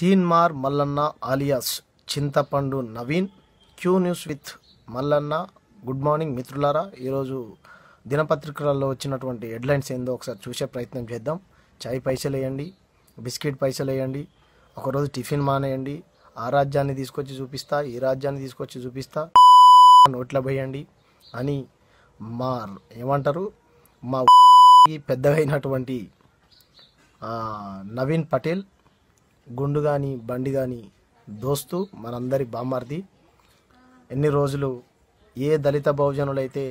Teenmar Mallanna alias Chintapandu Naveen Q News with Mallanna good morning మిత్రులారా ఈరోజు దినపత్రికలలో వచ్చినటువంటి హెడ్లైన్స్ ఏందో ఒకసారి చూసే ప్రయత్నం చేద్దాం చాయ్ పైసలు వేయండి బిస్కెట్ పైసలు వేయండి ఒకరోజు టిఫిన్ మానేయండి ఆ రాజ్యాన్ని తీసుకొచ్చి చూపిస్తా ఈ రాజ్యాన్ని తీసుకొచ్చి చూపిస్తా నోట్ల పోయండి అని మా ఏమంటారు మా పెద్దవైనటువంటి నవీన్ పటేల్ గుండు కానీ బండి కానీ దోస్తు మనందరి బామ్మార్ది ఎన్ని రోజులు ఏ దళిత బహుజనులైతే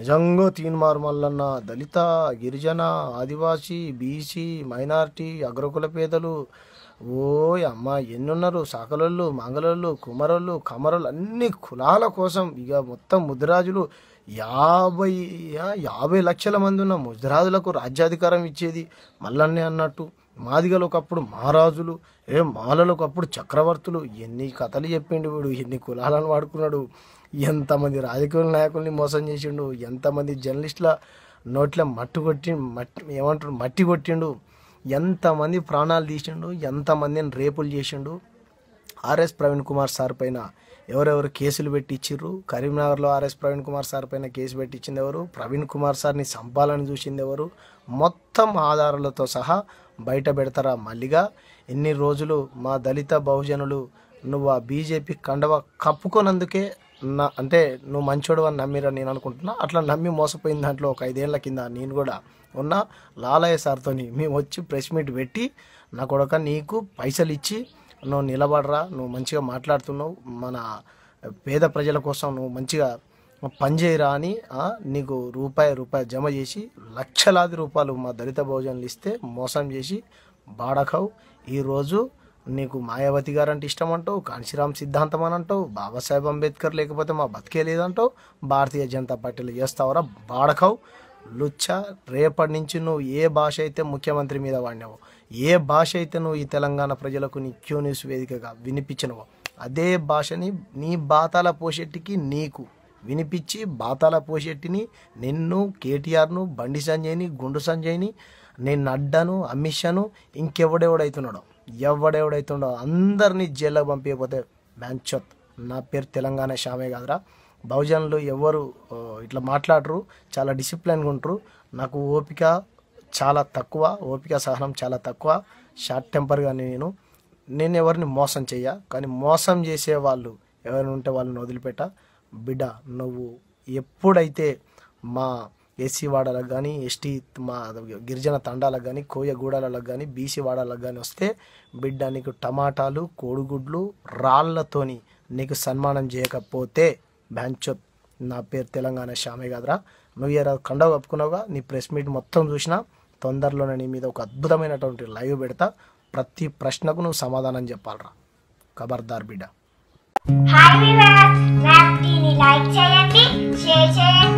నిజంగా తీన్మారు మల్లన్న దళిత గిరిజన ఆదివాసీ బీసీ మైనార్టీ అగ్రకుల పేదలు ఓయ్ అమ్మ ఎన్నున్నారు సాకలళ్ళు మంగళళ్ళు కుమరళ్ళు కమరలు అన్ని కులాల కోసం ఇక మొత్తం ముద్రాజులు యాభై యాభై లక్షల మంది ఉన్న ముద్రాజులకు రాజ్యాధికారం ఇచ్చేది మల్లన్నే అన్నట్టు మాదిగలు ఒకప్పుడు మహారాజులు ఏ మాలలు ఒకప్పుడు చక్రవర్తులు ఎన్ని కథలు చెప్పిండు వీడు ఎన్ని కులాలను వాడుకున్నాడు ఎంతమంది రాజకీయ నాయకుల్ని మోసం చేసిండు ఎంతమంది జర్నలిస్టుల నోట్ల మట్టు కొట్టి మట్టి ఏమంటారు మట్టి కొట్టిండు ఎంతమంది ప్రాణాలు తీసిండు ఎంతమందిని రేపులు చేసిండు ఆర్ఎస్ ప్రవీణ్ కుమార్ సార్ పైన ఎవరెవరు కేసులు పెట్టించారు కరీంనగర్లో ఆర్ఎస్ ప్రవీణ్ కుమార్ సార్ పైన కేసు పెట్టించింది ఎవరు ప్రవీణ్ కుమార్ సార్ని చంపాలని చూసింది ఎవరు మొత్తం ఆధారాలతో సహా బయట పెడతారా మళ్ళీగా ఎన్ని రోజులు మా దళిత బహుజనులు నువ్వు ఆ బీజేపీ కండవ కప్పుకోనందుకే నా అంటే నువ్వు మంచోడు అని నమ్మిరా నేను అనుకుంటున్నా అట్లా నమ్మి మోసపోయిన దాంట్లో ఒక ఐదేళ్ల కింద నేను కూడా ఉన్న లాలయ్య సార్తోని మేము వచ్చి ప్రెస్ మీట్ పెట్టి నా కొడక నీకు పైసలు ఇచ్చి నువ్వు నిలబడరా నువ్వు మంచిగా మాట్లాడుతున్నావు మన పేద ప్రజల కోసం నువ్వు మంచిగా పనిచేయరా అని నీకు రూపాయి రూపాయి జమ చేసి లక్షలాది రూపాయలు మా దళిత భోజనాలు ఇస్తే మోసం చేసి బాడకవు ఈరోజు నీకు మాయావతి గారు అంటే ఇష్టం అంటావు కాంశీరామ్ సిద్ధాంతం అని అంటావు బాబాసాహెబ్ అంబేద్కర్ లేకపోతే మా బతికే లేదంటావు భారతీయ జనతా పార్టీలో చేస్తావరా బాడకవు లుచ్చ రేపటి నుంచి నువ్వు ఏ భాష అయితే ముఖ్యమంత్రి మీద వాడినావో ఏ భాష అయితే నువ్వు ఈ తెలంగాణ ప్రజలకు నీ క్యూ న్యూస్ వేదికగా వినిపించినవో అదే భాషని నీ బాతాల పోషెట్టికి నీకు వినిపించి బాతాల పోషెట్టిని నిన్ను కేటీఆర్ను బండి సంజయ్ని గుండు సంజయ్ని నేను అడ్డను అమిత్ షాను ఇంకెవడెవడైతున్నాడో ఎవడెవడైతున్నాడో అందరినీ జైల్లో పంపించకపోతే మ్యాంచోత్ నా పేరు తెలంగాణ షామే కాదురా బహుజనులు ఎవరు ఇట్లా మాట్లాడరు చాలా డిసిప్లైన్గా ఉంటారు నాకు ఓపిక చాలా తక్కువ ఓపిక సహనం చాలా తక్కువ షార్ట్ టెంపర్గా నేను నేను ఎవరిని మోసం చేయ కానీ మోసం చేసే వాళ్ళు ఎవరైనా ఉంటే వాళ్ళని వదిలిపెట్ట బిడ్డ నువ్వు ఎప్పుడైతే మా ఎస్సీ వాడాలకు కానీ ఎస్టీ మా గిరిజన తండాలకు కానీ కోయగూడాలకు కానీ బీసీ వాడాలకు కానీ వస్తే బిడ్డ నీకు టమాటాలు కోడిగుడ్లు రాళ్లతోని నీకు సన్మానం చేయకపోతే బ్యాంచోత్ నా పేరు తెలంగాణ శ్యామే కాదురా నువ్వు ఇయర్ కండ కప్పుకున్నావుగా నీ ప్రెస్ మీట్ మొత్తం చూసినా తొందరలోనే నీ మీద ఒక అద్భుతమైనటువంటి లైవ్ పెడతా ప్రతి ప్రశ్నకు నువ్వు సమాధానం చెప్పాలరా కబర్దార్ బిడ్డ లైక్ చేయండి షేర్ చేయండి